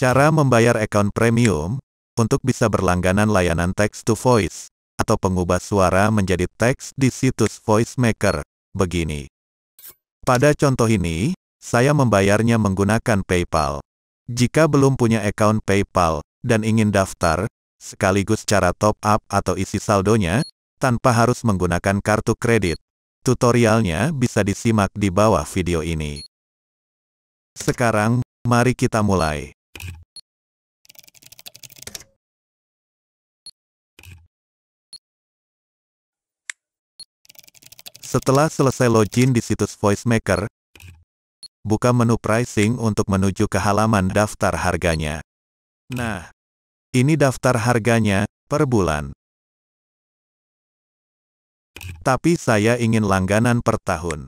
Cara membayar account premium, untuk bisa berlangganan layanan text-to-voice, atau pengubah suara menjadi teks di situs Voice Maker begini. Pada contoh ini, saya membayarnya menggunakan PayPal. Jika belum punya account PayPal, dan ingin daftar, sekaligus cara top up atau isi saldonya, tanpa harus menggunakan kartu kredit. Tutorialnya bisa disimak di bawah video ini. Sekarang, mari kita mulai. Setelah selesai login di situs VoiceMaker, buka menu pricing untuk menuju ke halaman daftar harganya. Nah, ini daftar harganya per bulan. Tapi saya ingin langganan per tahun.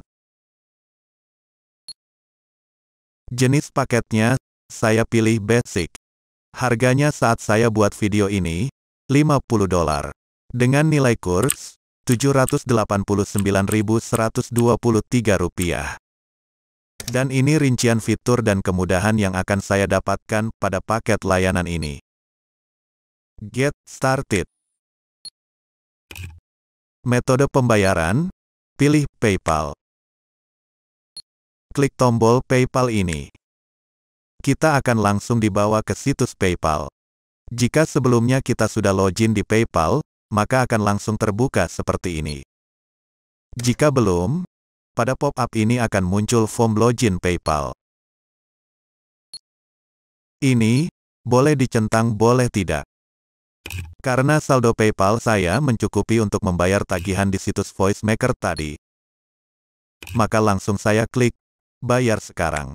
Jenis paketnya, saya pilih basic. Harganya saat saya buat video ini, 50 dolar. Dengan nilai kurs, Rp789.123. Dan ini rincian fitur dan kemudahan yang akan saya dapatkan pada paket layanan ini. Get started. Metode pembayaran, pilih PayPal. Klik tombol PayPal ini. Kita akan langsung dibawa ke situs PayPal. Jika sebelumnya kita sudah login di PayPal, maka akan langsung terbuka seperti ini. Jika belum, pada pop-up ini akan muncul form login PayPal. Ini, boleh dicentang boleh tidak. Karena saldo PayPal saya mencukupi untuk membayar tagihan di situs VoiceMaker tadi. Maka langsung saya klik, bayar sekarang.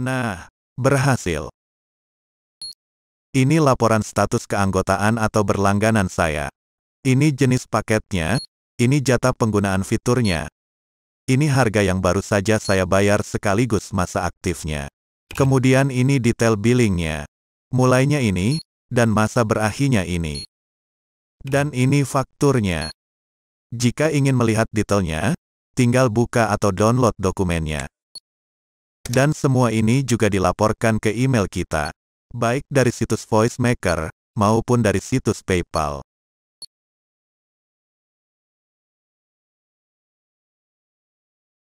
Nah, berhasil. Ini laporan status keanggotaan atau berlangganan saya. Ini jenis paketnya, ini jatah penggunaan fiturnya. Ini harga yang baru saja saya bayar sekaligus masa aktifnya. Kemudian ini detail billingnya. Mulainya ini, dan masa berakhirnya ini. Dan ini fakturnya. Jika ingin melihat detailnya, tinggal buka atau download dokumennya. Dan semua ini juga dilaporkan ke email kita baik dari situs VoiceMaker maupun dari situs PayPal.